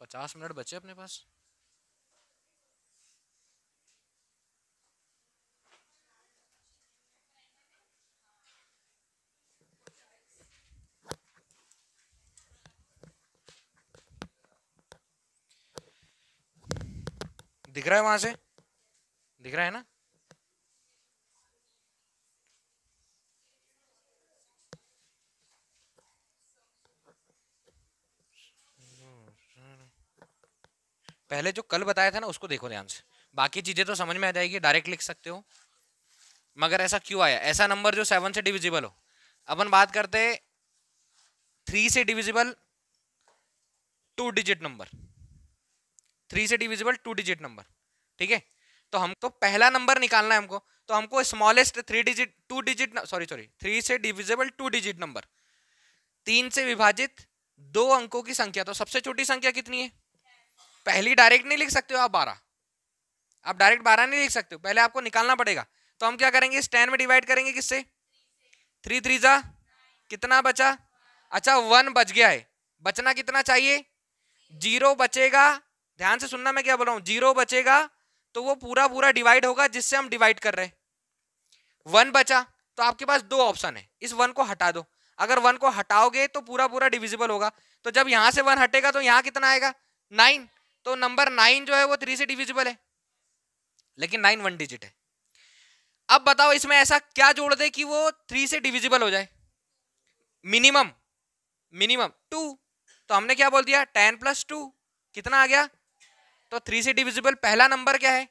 पचास मिनट बचे अपने पास दिख रहा है वहां से दिख रहा है ना पहले जो कल बताया था ना उसको देखो ध्यान से बाकी चीज़ें तो समझ में आ जाएगी डायरेक्ट लिख सकते हो मगर ऐसा क्यों आया ऐसा नंबर जो सेवन से डिविजिबल हो अपन बात करते थ्री से divisible two digit number three से डिविजिबल टू डिजिट नंबर ठीक है तो हमको तो पहला नंबर निकालना है हमको तो हमको smallest three digit two digit sorry sorry three से डिविजिबल टू डिजिट नंबर तीन से विभाजित दो अंकों की संख्या तो सबसे छोटी संख्या कितनी है पहली डायरेक्ट नहीं लिख सकते हो आप बारह आप डायरेक्ट बारह नहीं लिख सकते हो पहले आपको निकालना पड़ेगा तो हम क्या करेंगे इस टेन में डिवाइड करेंगे किससे थ्री थ्री जा कितना बचा अच्छा वन बच गया है बचना कितना चाहिए जीरो बचेगा ध्यान से सुनना मैं क्या बोल रहा हूँ जीरो बचेगा तो वो पूरा पूरा डिवाइड होगा जिससे हम डिवाइड कर रहे हैं वन बचा तो आपके पास दो ऑप्शन है इस वन को हटा दो अगर वन को हटाओगे तो पूरा पूरा डिविजिबल होगा तो जब यहां से वन हटेगा तो यहाँ कितना आएगा नाइन तो नंबर नाइन जो है वो थ्री से डिविजिबल है लेकिन नाइन वन डिजिट है अब बताओ इसमें ऐसा क्या जोड़ दे कि वो थ्री से डिविजिबल हो जाए मिनिमम मिनिमम टू तो हमने क्या बोल दिया टेन प्लस टू कितना आ गया तो थ्री से डिविजिबल पहला नंबर क्या है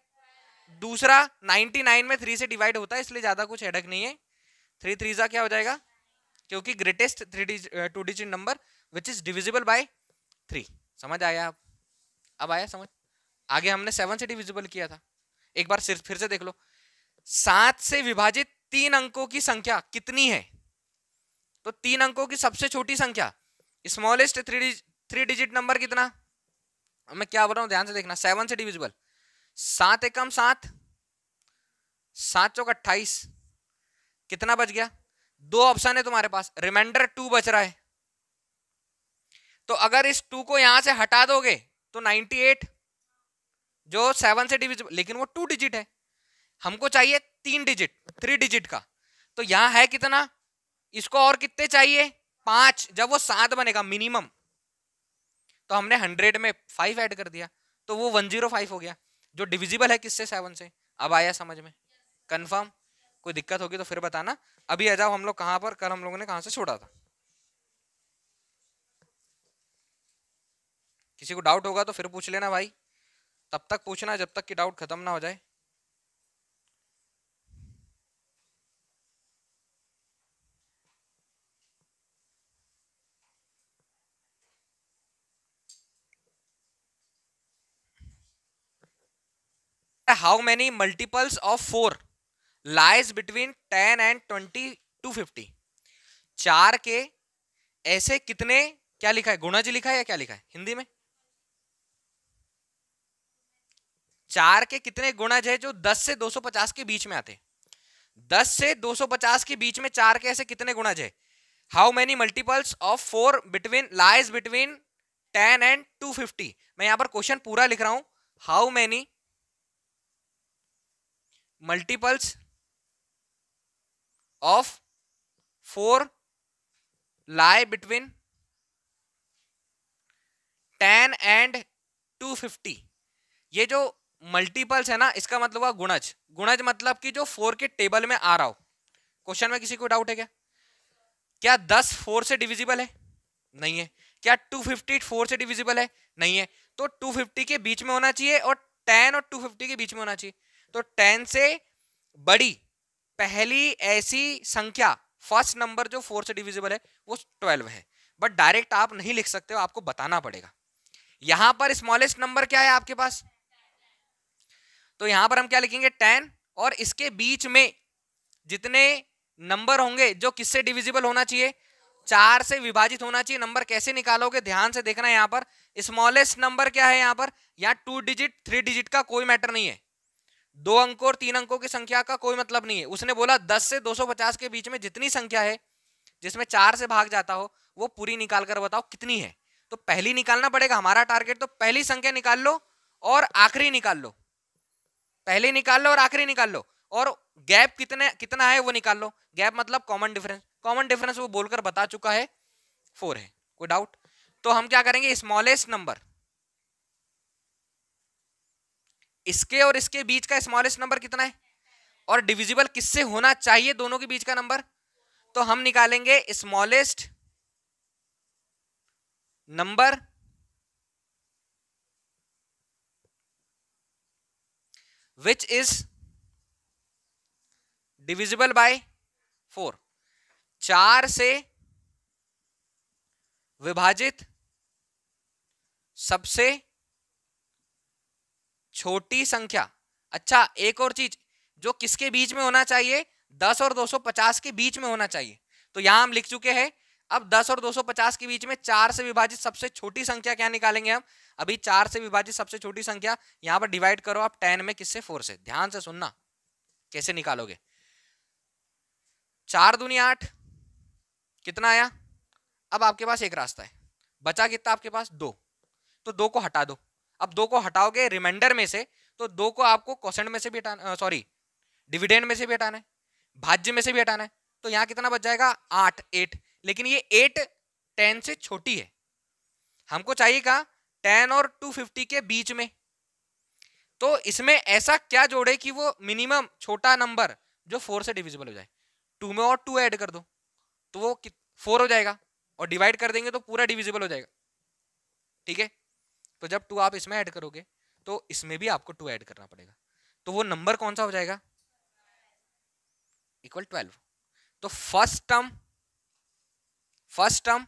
दूसरा नाइनटी नाइन में थ्री से डिवाइड होता है इसलिए ज़्यादा कुछ हेडक नहीं है थ्री थ्री सा क्या हो जाएगा क्योंकि greatest three two digit number which is divisible by three समझ आया आप अब आया समझ आगे हमने सेवन से डिविजिबल किया था एक बार सिर्फ फिर से देख लो सात से विभाजित तीन अंकों की संख्या कितनी है तो तीन अंकों की सबसे छोटी संख्या smallest three three digit number कितना मैं क्या बोल रहा हूं ध्यान से देखना सेवन से डिविजिबल सात एकम सात सात चौक अट्ठाईस कितना बच गया दो ऑप्शन है तुम्हारे पास रिमाइंडर टू बच रहा है तो अगर इस टू को यहां से हटा दोगे तो 98 जो सेवन से डिविजिबल लेकिन वो टू डिजिट है हमको चाहिए तीन डिजिट थ्री डिजिट का तो यहां है कितना इसको और कितने चाहिए पांच जब वो सात बनेगा मिनिमम तो हमने हंड्रेड में फाइव ऐड कर दिया तो वो वन जीरो फाइव हो गया जो डिविजिबल है किससे सेवन से अब आया समझ में कंफर्म कोई दिक्कत होगी तो फिर बताना अभी आ जाओ हम लोग कहाँ पर कल हम लोगों ने कहाँ से छोड़ा था किसी को डाउट होगा तो फिर पूछ लेना भाई तब तक पूछना जब तक कि डाउट खत्म ना हो जाए how many multiples of four lies between ten and twenty two fifty चार के ऐसे कितने क्या लिखा है गुणज लिखा है या क्या लिखा है हिंदी में चार के कितने गुणज है जो दस से 250 के बीच में आते दस से 250 के बीच में चार के ऐसे कितने गुणज है how many multiples of four between lies between ten and two fifty मैं यहां पर क्वेश्चन पूरा लिख रहा हूं how many multiples of four lie ten 10 two 250 ये जो मल्टीपल्स है ना इसका मतलब हुआ गुणज गुणज मतलब कि जो फोर के टेबल में आ रहा हो क्वेश्चन में किसी को डाउट है क्या क्या दस फोर से डिविजिबल है नहीं है क्या टू फिफ्टी फोर से डिविजिबल है नहीं है तो टू फिफ्टी के बीच में होना चाहिए और टेन और टू फिफ्टी के बीच में होना चाहिए तो टेन से बड़ी पहली ऐसी संख्या फर्स्ट नंबर जो फोर से डिविजिबल है वो ट्वेल्व है बट डायरेक्ट आप नहीं लिख सकते हो आपको बताना पड़ेगा यहां पर स्मॉलेस्ट नंबर क्या है आपके पास तो यहां पर हम क्या लिखेंगे टेन और इसके बीच में जितने नंबर होंगे जो किससे डिविजिबल होना चाहिए चार से विभाजित होना चाहिए नंबर कैसे निकालोगे ध्यान से देखना है यहाँ पर स्मॉलेस्ट नंबर क्या है यहाँ पर यहाँ टू डिजिट थ्री डिजिट का कोई मैटर नहीं है दो अंकों और तीन अंकों की संख्या का कोई मतलब नहीं है उसने बोला दस से 250 के बीच में जितनी संख्या है जिसमें चार से भाग जाता हो वो पूरी निकाल कर बताओ कितनी है तो पहली निकालना पड़ेगा हमारा टारगेट तो पहली संख्या निकाल लो और आखिरी निकाल लो पहले निकाल लो और आखिरी निकाल लो और गैप कितने कितना है वो निकाल लो गैप मतलब कॉमन डिफरेंस कॉमन डिफरेंस वो बोलकर बता चुका है फोर है कोई डाउट तो हम क्या करेंगे स्मॉलेस्ट नंबर इसके और इसके बीच का स्मॉलेस्ट नंबर कितना है और डिविजिबल किससे होना चाहिए दोनों के बीच का नंबर तो हम निकालेंगे smallest number which is divisible by four चार से विभाजित सबसे छोटी संख्या अच्छा एक और चीज जो किसके बीच में होना चाहिए 10 और 250 के बीच में होना चाहिए तो यहां हम लिख चुके हैं अब 10 और 250 के बीच में चार से विभाजित सबसे छोटी संख्या क्या निकालेंगे हम अभी चार से विभाजित सबसे छोटी संख्या यहाँ पर डिवाइड करो आप टेन में किससे फोर से ध्यान से सुनना कैसे निकालोगे चार दुनिया आठ कितना आया अब आपके पास एक रास्ता है बचा कितना आपके पास दो तो दो को हटा दो अब दो को हटाओगे रिमाइंडर में से तो दो को आपको क्वेश्चन में से भी हटाना सॉरी डिविडेंड में से भी हटाना है भाज्य में से भी हटाना है तो यहाँ कितना बच जाएगा आठ एट लेकिन ये एट टेन से छोटी है हमको चाहिए का टेन और टू फिफ्टी के बीच में तो इसमें ऐसा क्या जोड़े कि वो मिनिमम छोटा नंबर जो फोर से डिविजिबल हो जाए टू में और टू ऐड कर दो तो वो फोर हो जाएगा और डिवाइड कर देंगे तो पूरा डिविजिबल हो जाएगा ठीक है तो जब टू आप इसमें ऐड करोगे तो इसमें भी आपको टू ऐड करना पड़ेगा तो वो नंबर कौन सा हो जाएगा इक्वल ट्वेल्व तो फर्स्ट टर्म फर्स्ट टर्म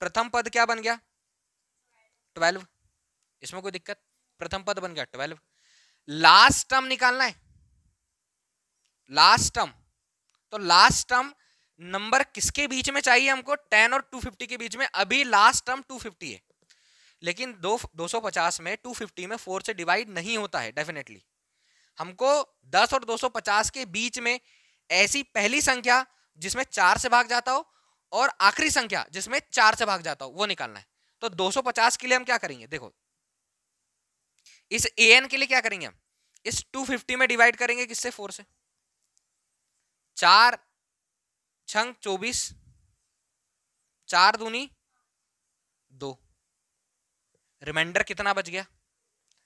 प्रथम पद क्या बन गया ट्वेल्व इसमें कोई दिक्कत प्रथम पद बन गया ट्वेल्व लास्ट टर्म निकालना है लास्ट टर्म तो लास्ट टर्म नंबर किसके बीच में चाहिए हमको टेन और टू फिफ्टी के बीच में अभी लास्ट टर्म टू फिफ्टी है लेकिन दो दो सौ पचास में टू फिफ्टी में फोर से डिवाइड नहीं होता है डेफिनेटली हमको दस और दो सौ पचास के बीच में ऐसी पहली संख्या जिसमें चार से भाग जाता हो और आखिरी संख्या जिसमें चार से भाग जाता हो वो निकालना है तो 250 के लिए हम क्या करेंगे देखो इस ए एन के लिए क्या करेंगे हम इस 250 में डिवाइड करेंगे किससे फोर से चार छंग चौबीस चार दूनी दो रिमाइंडर कितना बच गया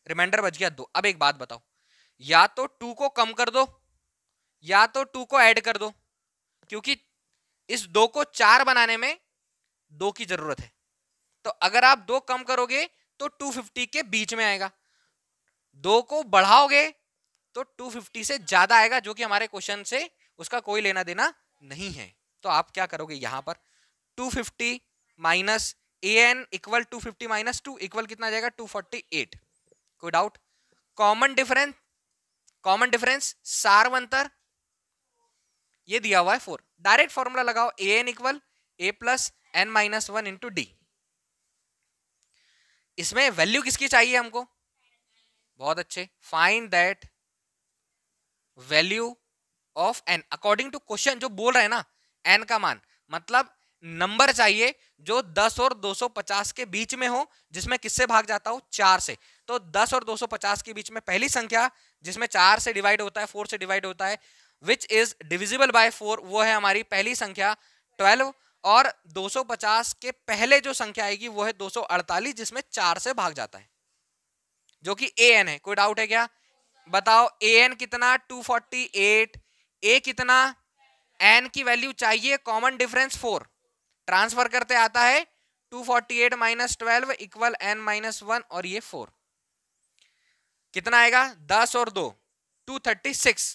रिमाइंडर बच गया दो अब एक बात बताओ या तो टू को कम कर दो या तो टू को ऐड कर दो क्योंकि इस दो को चार बनाने में दो की जरूरत है तो अगर आप दो कम करोगे तो 250 के बीच में आएगा दो को बढ़ाओगे तो 250 से ज्यादा आएगा जो कि हमारे क्वेश्चन से उसका कोई लेना देना नहीं है तो आप क्या करोगे यहां पर 250 fifty minus A N equal to fifty minus two equal कितना जाएगा 248 कोई doubt common difference common difference सार्वंतर ये दिया हुआ है फोर डायरेक्ट फॉर्मूला लगाओ A N equal A plus N minus one into D इसमें वैल्यू किसकी चाहिए हमको बहुत अच्छे find that value of N according to question जो बोल रहे हैं ना एन का मान मतलब नंबर चाहिए जो 10 और 250 के बीच में हो जिसमें किससे भाग जाता हो चार से तो 10 और 250 के बीच में पहली संख्या जिसमें चार से डिवाइड होता है फोर से डिवाइड होता है which is divisible by four वो है हमारी पहली संख्या ट्वेल्व और 250 के पहले जो संख्या आएगी वो है 248 जिसमें चार से भाग जाता है जो कि ए एन है कोई डाउट है क्या बताओ ए एन कितना 248 ए कितना एन की वैल्यू चाहिए कॉमन डिफरेंस फोर ट्रांसफर करते आता है 248 forty eight minus twelve equal N minus one और ये फोर कितना आएगा दस और दो two thirty six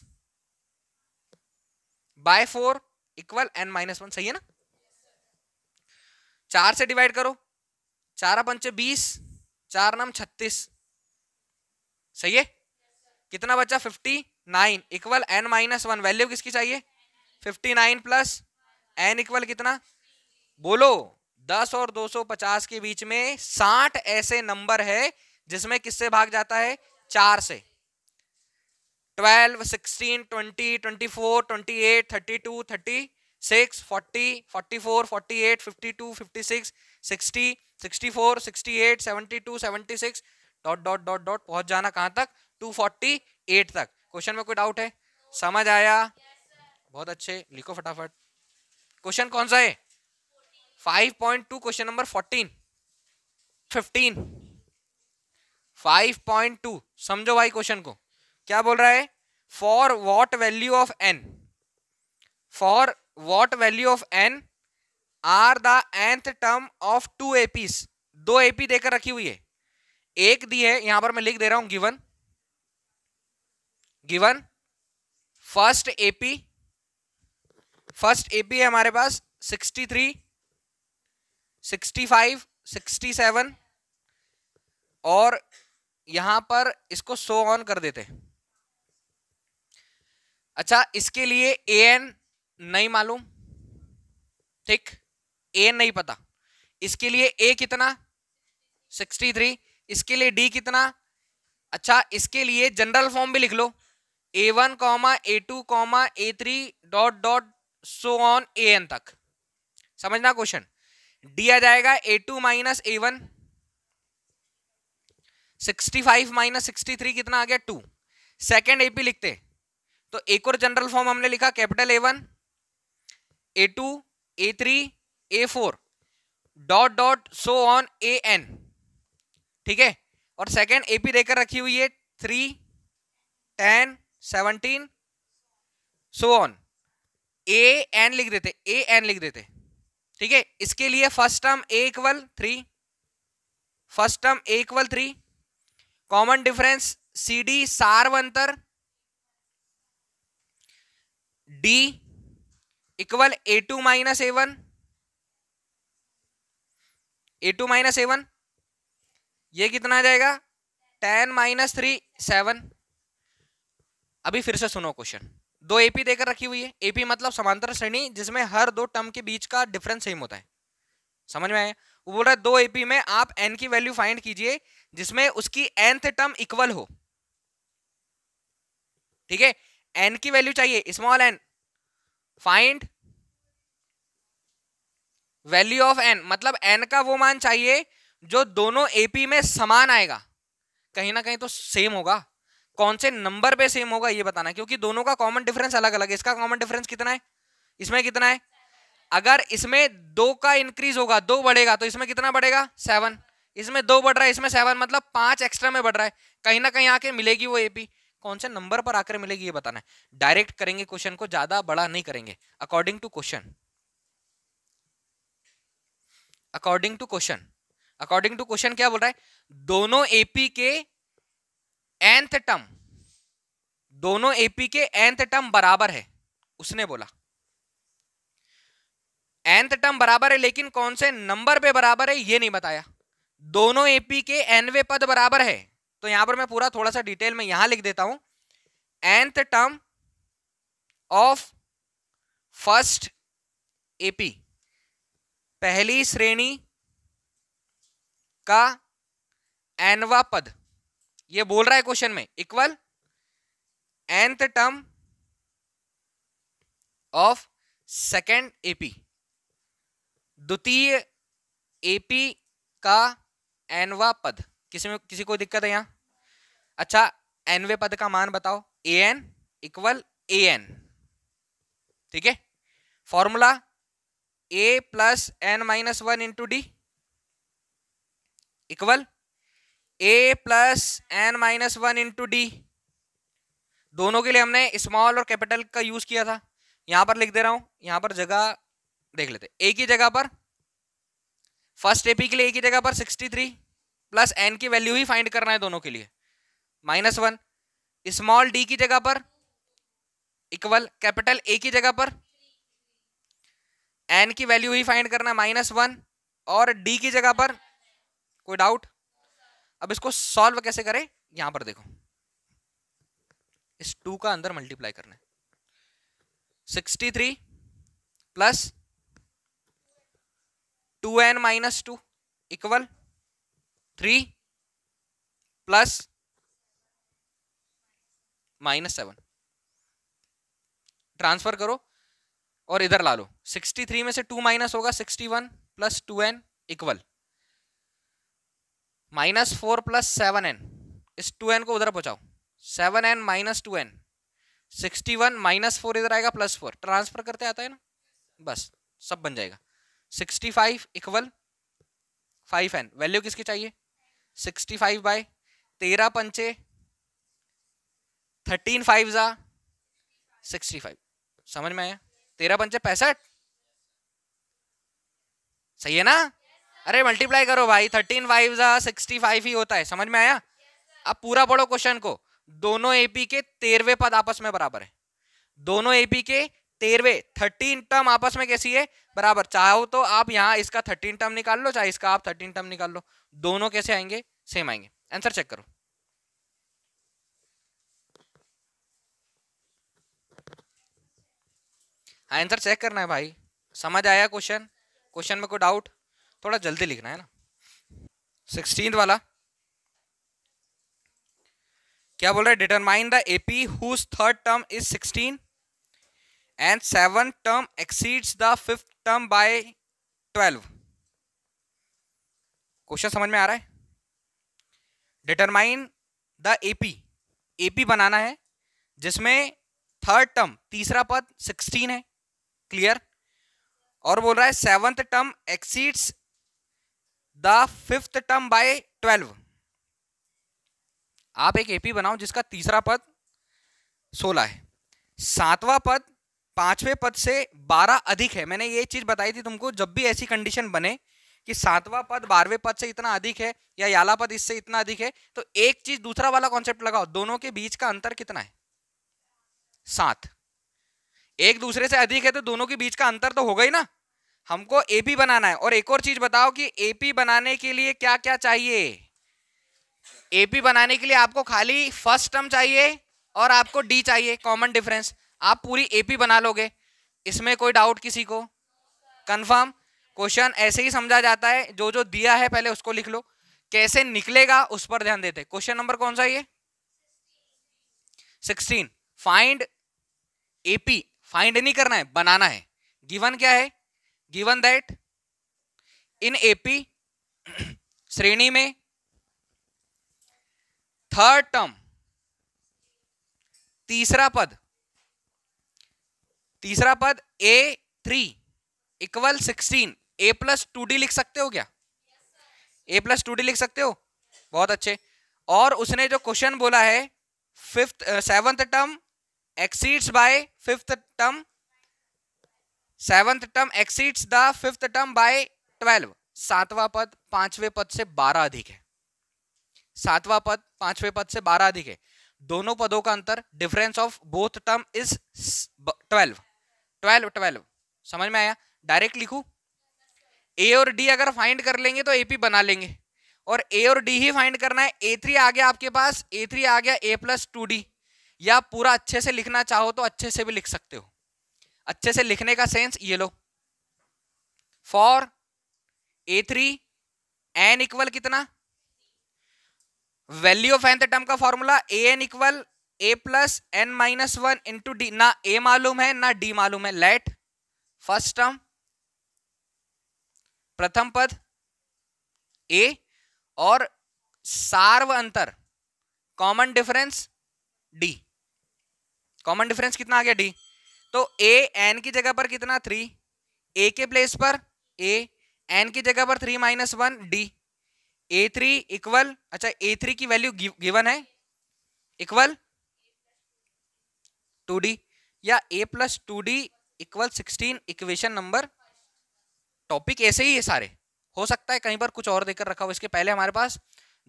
by four equal N minus one सही है ना चार से डिवाइड करो चार पंचे बीस चार नम छत्तीस सही है कितना बचा fifty nine equal N minus one value किसकी चाहिए fifty nine plus N equal कितना बोलो दस और दो सौ पचास के बीच में साठ ऐसे नंबर है जिसमें किससे भाग जाता है चार से twelve sixteen twenty twenty four twenty eight thirty two thirty six forty forty four forty eight fifty two fifty six sixty sixty four sixty eight seventy two seventy six dot dot dot dot पहुंच जाना कहाँ तक two forty eight तक question में कोई doubt है समझ आया yes, बहुत अच्छे लिखो फटाफट क्वेश्चन कौन सा है five point two question number fourteen fifteen five point two समझो भाई क्वेश्चन को क्या बोल रहा है for what value of n for what value of n are the nth term of two APs दो एपी देकर रखी हुई है एक दी है यहां पर मैं लिख दे रहा हूं given given first AP first AP है हमारे पास 63 65 67 और यहां पर इसको सो ऑन कर देते अच्छा इसके लिए ए एन नहीं मालूम ठीक ए नहीं पता इसके लिए ए कितना 63 इसके लिए डी कितना अच्छा इसके लिए जनरल फॉर्म भी लिख लो a one comma a two comma a three dot dot so on a n तक समझना क्वेश्चन डी आ जाएगा a two minus a one sixty five minus sixty three कितना आ गया टू सेकेंड ए पी लिखते तो एक और जनरल फॉर्म हमने लिखा capital a one a two a three a four dot dot so on a n ठीक है और सेकेंड ए पी देकर रखी हुई है three ten seventeen so on a n लिख देते ए एन लिख देते ठीक है इसके लिए first term a equal three first term a equal three common difference see d सार अंतर d equal a two minus a one a two minus a one ये कितना आ जाएगा टेन माइनस थ्री सेवन अभी फिर से सुनो क्वेश्चन दो एपी देकर रखी हुई है एपी मतलब समांतर श्रेणी जिसमें हर दो टर्म के बीच का डिफरेंस सेम होता है समझ में आया वो बोल रहा है दो एपी में आप एन की वैल्यू फाइंड कीजिए जिसमें उसकी एंथ टर्म इक्वल हो ठीक है एन की वैल्यू चाहिए small n find value of n मतलब एन का वो मान चाहिए जो दोनों एपी में समान आएगा कहीं ना कहीं तो सेम होगा कौन से नंबर पे सेम होगा ये बताना है क्योंकि दोनों का कॉमन डिफरेंस अलग अलग है इसका कॉमन डिफरेंस कितना है इसमें कितना है अगर इसमें दो का इंक्रीज होगा दो बढ़ेगा तो इसमें कितना बढ़ेगा सेवन इसमें दो बढ़ रहा है इसमें सेवन मतलब पांच एक्स्ट्रा में बढ़ रहा है कहीं ना कहीं आके मिलेगी वो एपी कौन से नंबर पर आकर मिलेगी ये बताना है डायरेक्ट करेंगे क्वेश्चन को ज्यादा बड़ा नहीं करेंगे according to question according to question according to question क्या बोल रहा है दोनों एपी के एंथ टर्म दोनों एपी के एंथ टर्म बराबर है उसने बोला एंथ टर्म बराबर है लेकिन कौन से नंबर पे बराबर है ये नहीं बताया दोनों एपी के एनवे पद बराबर है तो यहां पर मैं पूरा थोड़ा सा डिटेल में यहां लिख देता हूं nth term of first AP पहली श्रेणी का एनवा पद ये बोल रहा है क्वेश्चन में equal nth term of second AP द्वितीय एपी का एनवा पद किसी में किसी को दिक्कत है यहां अच्छा एनवे पद का मान बताओ a N equal a n ठीक है formula a plus N minus one into d equal A plus N minus one into d दोनों के लिए हमने स्मॉल और कैपिटल का यूज किया था यहां पर लिख दे रहा हूं यहां पर जगह देख लेते ए की जगह पर फर्स्ट एपी के लिए ए की जगह पर सिक्सटी थ्री प्लस एन की वैल्यू ही फाइंड करना है दोनों के लिए माइनस वन स्मॉल डी की जगह पर इक्वल कैपिटल ए की जगह पर एन की वैल्यू ही फाइंड करना माइनस वन और डी की जगह पर कोई डाउट अब इसको सॉल्व कैसे करें यहां पर देखो इस टू का अंदर मल्टीप्लाई करना है sixty three plus two n minus two equal three plus minus seven transfer करो और इधर ला लो सिक्सटी थ्री में से टू माइनस होगा sixty one plus two n equal minus four plus seven n इस टू एन को उधर पहुंचाओ seven n minus two n sixty one minus four इधर आएगा प्लस फोर ट्रांसफर करते आता है ना बस सब बन जाएगा sixty five equal five n value किसकी चाहिए सिक्सटी फाइव बाय तेरह पंचे थर्टीन फाइव ज़ा सिक्सटी फाइव समझ में आया तेरह पंचे पैंसठ सही है ना अरे मल्टीप्लाई करो भाई थर्टीन फाइव सिक्सटी फाइव ही होता है समझ में आया अब पूरा पढ़ो क्वेश्चन को दोनों एपी के तेरहवे पद आपस में बराबर है दोनों एपी के तेरहवे थर्टीन टर्म आपस में कैसी है बराबर चाहो तो आप यहाँ इसका थर्टीन टर्म निकाल लो चाहे इसका आप थर्टीन टर्म निकाल लो दोनों कैसे आएंगे सेम आएंगे आंसर चेक करो आंसर हाँ, चेक करना है भाई समझ आया क्वेश्चन क्वेश्चन में कोई डाउट थोड़ा जल्दी लिखना है ना सिक्सटीन वाला क्या बोल रहा है determine the AP whose third term is sixteen and seven term exceeds the fifth term by twelve question समझ में आ रहा है डिटरमाइन द एपी एपी बनाना है जिसमें थर्ड टर्म तीसरा पद सिक्सटीन है क्लियर और बोल रहा है seventh term exceeds the fifth term by twelve आप एक एपी बनाओ जिसका तीसरा पद सोलह है सातवां पद पांचवें पद से बारह अधिक है मैंने ये चीज बताई थी तुमको जब भी ऐसी कंडीशन बने कि सातवां पद बारहवें पद से इतना अधिक है या याला पद इससे इतना अधिक है तो एक चीज दूसरा वाला कॉन्सेप्ट लगाओ दोनों के बीच का अंतर कितना है सात एक दूसरे से अधिक है तो दोनों के बीच का अंतर तो होगा ही ना हमको एपी बनाना है और एक और चीज बताओ कि एपी बनाने के लिए क्या क्या चाहिए एपी बनाने के लिए आपको खाली फर्स्ट टर्म चाहिए और आपको डी चाहिए कॉमन डिफरेंस आप पूरी एपी बना लोगे इसमें कोई डाउट किसी को कंफर्म क्वेश्चन ऐसे ही समझा जाता है जो जो दिया है पहले उसको लिख लो कैसे निकलेगा उस पर ध्यान देते क्वेश्चन नंबर कौन सा ये सिक्सटीन फाइंड एपी फाइंड नहीं करना है बनाना है गिवन क्या है गिवन दैट इन एपी श्रेणी में थर्ड टर्म तीसरा पद तीसरा पद a three equal sixteen a plus two d लिख सकते हो क्या ए प्लस टू डी लिख सकते हो बहुत अच्छे और उसने जो क्वेश्चन बोला है fifth seventh term exceeds by fifth term seventh term exceeds the fifth term by twelve सातवां पद पांचवें पद से बारह अधिक है सातवां पद पांचवें पद से बारह अधिक है दोनों पदों का अंतर difference of both term is twelve twelve twelve समझ में आया डायरेक्ट लिखू ए और डी अगर फाइंड कर लेंगे तो एपी बना लेंगे और ए और डी ही फाइंड करना है ए थ्री आ गया आपके पास ए थ्री आ गया ए प्लस टू डी या पूरा अच्छे से लिखना चाहो तो अच्छे से भी लिख सकते हो अच्छे से लिखने का सेंस ये लो for a three n equal कितना वैल्यू ऑफ एंथ टर्म का formula a N equal A plus N minus one into d ना ए मालूम है ना डी मालूम है लेट फर्स्ट टर्म प्रथम पद ए और सार्व अंतर common difference d common difference कितना आ गया डी तो ए एन की जगह पर कितना थ्री ए के प्लेस पर ए एन की जगह पर three minus one d a three equal अच्छा ए थ्री की वैल्यू गिवन है इक्वल टू डी या a plus two d equal sixteen equation number topic ऐसे ही है सारे हो सकता है कहीं पर कुछ और देकर रखा हो इसके पहले हमारे पास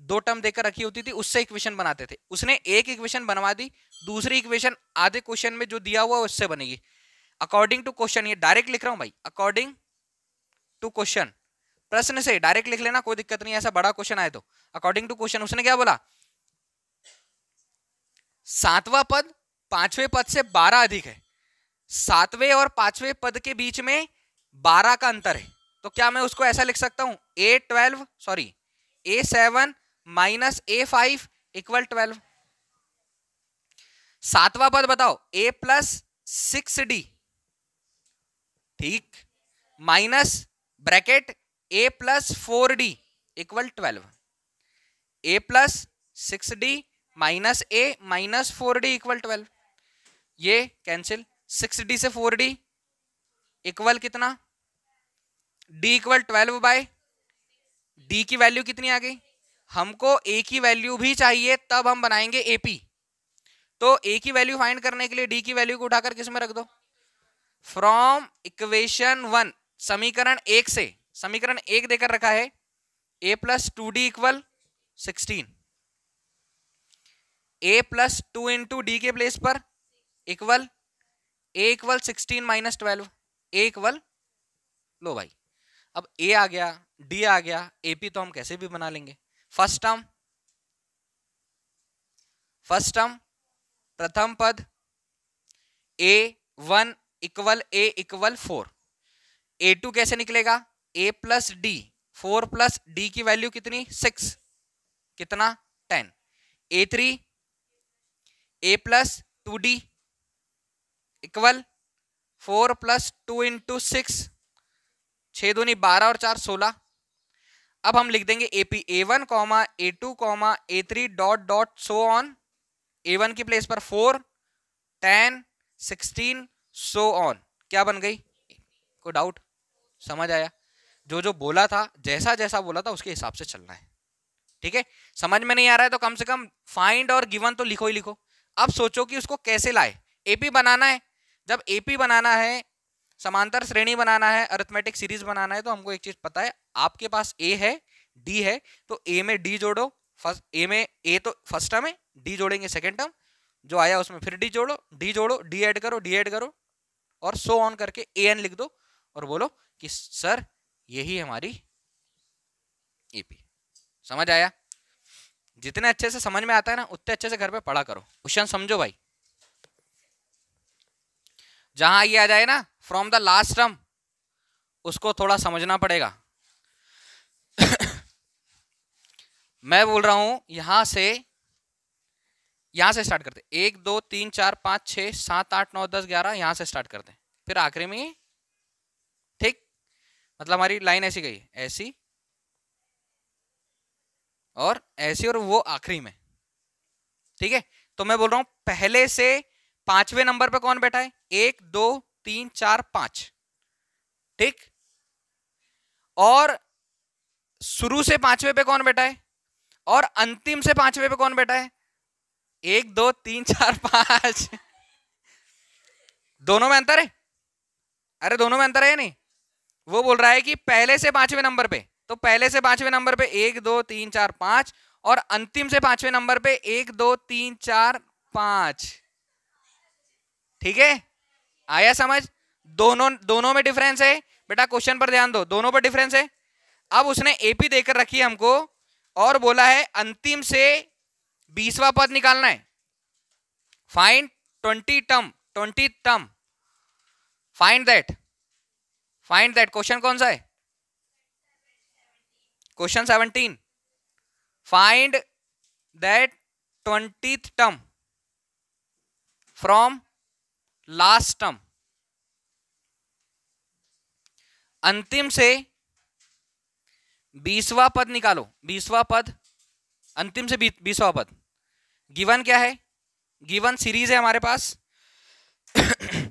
दो टर्म देकर रखी होती थी उससे इक्वेशन बनाते थे उसने एक इक्वेशन बनवा दी दूसरी इक्वेशन आधे क्वेश्चन में जो दिया हुआ उससे बनेगी अकॉर्डिंग टू क्वेश्चन ये डायरेक्ट लिख रहा हूं भाई अकॉर्डिंग टू क्वेश्चन प्रश्न से डायरेक्ट लिख लेना कोई दिक्कत नहीं ऐसा बड़ा क्वेश्चन आए तो अकॉर्डिंग टू क्वेश्चन उसने क्या बोला सातवां पद पांचवें पद से बारह अधिक है सातवें और पांचवें पद के बीच में बारह का अंतर है तो क्या मैं उसको ऐसा लिख सकता हूं a twelve sorry a seven minus a five equal twelve सातवां पद बताओ ए प्लस सिक्स डी ठीक minus bracket a plus four d equal twelve a plus six d minus a minus four d equal twelve ये cancel six d से four d equal कितना d equal twelve by d की value कितनी आ गई हमको ए की value भी चाहिए तब हम बनाएंगे ए पी तो ए की वैल्यू फाइंड करने के लिए डी की वैल्यू को उठाकर किस में रख दो फ्रॉम इक्वेशन वन समीकरण एक से समीकरण एक देकर रखा है a plus two d equal sixteen a plus two into d के प्लेस पर equal a equal sixteen minus twelve a equal लो भाई अब ए आ गया डी आ गया ए पी तो हम कैसे भी बना लेंगे फर्स्ट टर्म फर्स्ट टर्म प्रथम पद a one equal a equal four a two कैसे निकलेगा a plus d four plus d की वैल्यू कितनी सिक्स कितना ten a three a plus two d equal four plus two into six छः दूनी बारह और चार सोलह अब हम लिख देंगे AP a one comma a two comma a three dot dot so on a one की प्लेस पर four ten sixteen so on क्या बन गई कोई डाउट समझ आया जो जो बोला था जैसा जैसा बोला था उसके हिसाब से चलना है ठीक है समझ में नहीं आ रहा है तो कम से कम फाइंड और गिवन तो लिखो ही लिखो अब सोचो कि उसको कैसे लाए एपी बनाना है जब एपी बनाना है समांतर श्रेणी बनाना है अर्थमेटिक सीरीज बनाना है तो हमको एक चीज पता है आपके पास ए है डी है तो ए में डी जोड़ो फर्स्ट ए में ए तो फर्स्ट टर्म है डी जोड़ेंगे सेकेंड टर्म जो आया उसमें फिर डी जोड़ो डी जोड़ो डी एड करो डी एड करो और सो ऑन करके ए एन लिख दो और बोलो कि सर यही हमारी एपी समझ आया जितने अच्छे से समझ में आता है ना उतने अच्छे से घर पे पढ़ा करो क्वेश्चन समझो भाई जहां ये आ जाए ना फ्रॉम द लास्ट टर्म उसको थोड़ा समझना पड़ेगा मैं बोल रहा हूं यहां से यहां से स्टार्ट करते एक दो तीन चार पांच छह सात आठ नौ दस ग्यारह यहां से स्टार्ट करते हैं फिर आखिरी में ठीक मतलब हमारी लाइन ऐसी गई ऐसी और ऐसी और वो आखिरी में ठीक है तो मैं बोल रहा हूं पहले से पांचवें नंबर पे कौन बैठा है एक दो तीन चार पांच ठीक और शुरू से पांचवे पे कौन बैठा है और अंतिम से पांचवे पे कौन बैठा है एक दो तीन चार पांच दोनों में अंतर है अरे दोनों में अंतर है नहीं वो बोल रहा है कि पहले से पांचवे नंबर पे तो पहले से पांचवे नंबर पे एक दो तीन चार पांच और अंतिम से पांचवे नंबर पे एक दो तीन चार पांच ठीक है आया समझ दोनों दोनों में डिफरेंस है बेटा क्वेश्चन पर ध्यान दो दोनों पर डिफरेंस है अब उसने एपी देकर रखी है हमको और बोला है अंतिम से बीसवा पद निकालना है find twenty term twenty term find that find that question कौन सा है question seventeen find that twenty term from last term अंतिम से बीसवा पद निकालो बीसवा पद अंतिम से बीसवा पद गिवन क्या है गिवन सीरीज है हमारे पास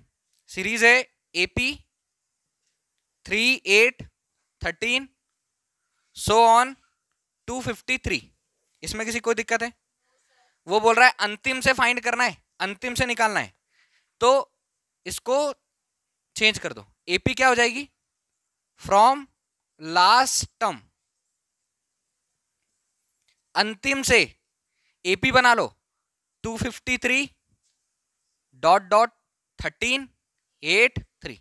सीरीज है AP three eight thirteen so on two fifty three इसमें किसी कोई दिक्कत है वो बोल रहा है अंतिम से फाइंड करना है अंतिम से निकालना है तो इसको चेंज कर दो एपी क्या हो जाएगी फ्रॉम लास्ट टर्म अंतिम से एपी बना लो 253 dot dot thirteen eight three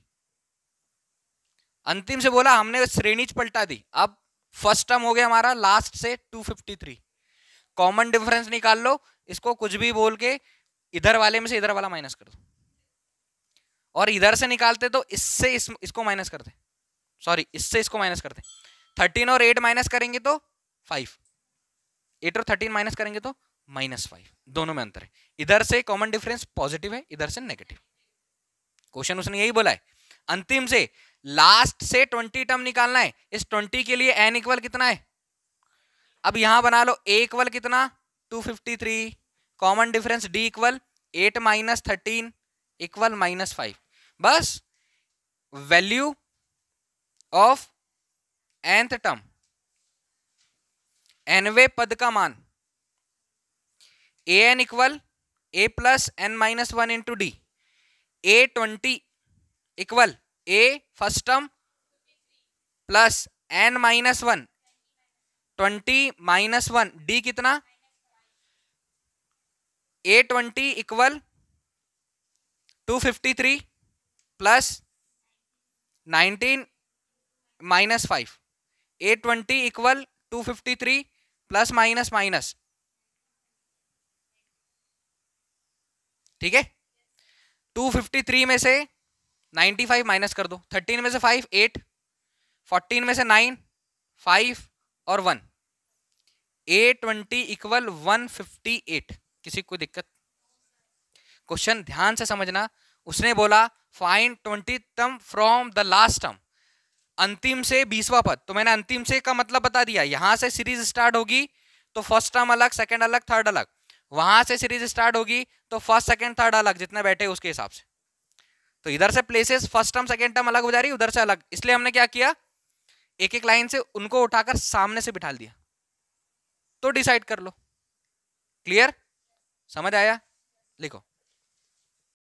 अंतिम से बोला हमने श्रेणीज पलटा दी अब फर्स्ट टर्म हो गया हमारा लास्ट से 253 कॉमन डिफरेंस निकाल लो इसको कुछ भी बोल के इधर वाले में से इधर वाला माइनस कर दो और इधर से निकालते तो इससे इस, इसको माइनस करते सॉरी इससे इसको माइनस करते थर्टीन और एट माइनस करेंगे तो फाइव एट और थर्टीन माइनस करेंगे तो माइनस फाइव दोनों में अंतर है इधर से कॉमन डिफरेंस पॉजिटिव है इधर से नेगेटिव क्वेश्चन उसने यही बोला है अंतिम से लास्ट से ट्वेंटी टर्म निकालना है इस ट्वेंटी के लिए एन इक्वल कितना है अब यहां बना लो ए इक्वल कितना two fifty three common difference d equal eight minus thirteen equal minus five बस वैल्यू ऑफ एंथ टर्म एनवे पद का मान a N equal A plus N minus one into d a twenty equal a first term plus N minus one twenty minus one d कितना a twenty equal to fifty three plus nineteen minus five a twenty equal to fifty three plus minus minus ठीक है 253 में से 95 minus कर दो 13 में से 5 8 14 में से 9 5 और 1 820 इक्वल वन किसी को दिक्कत क्वेश्चन ध्यान से समझना उसने बोला find twenty term from the last term अंतिम से बीसवा पद तो मैंने अंतिम से का मतलब बता दिया यहां से सीरीज स्टार्ट होगी तो फर्स्ट टर्म अलग सेकेंड अलग थर्ड अलग वहां से सीरीज स्टार्ट होगी तो फर्स्ट सेकेंड थर्ड अलग जितने बैठे उसके हिसाब से तो इधर से places first term second term अलग हो जा रही उधर से अलग इसलिए हमने क्या किया एक एक लाइन से उनको उठाकर सामने से बिठा दिया तो डिसाइड कर लो क्लियर समझ आया लिखो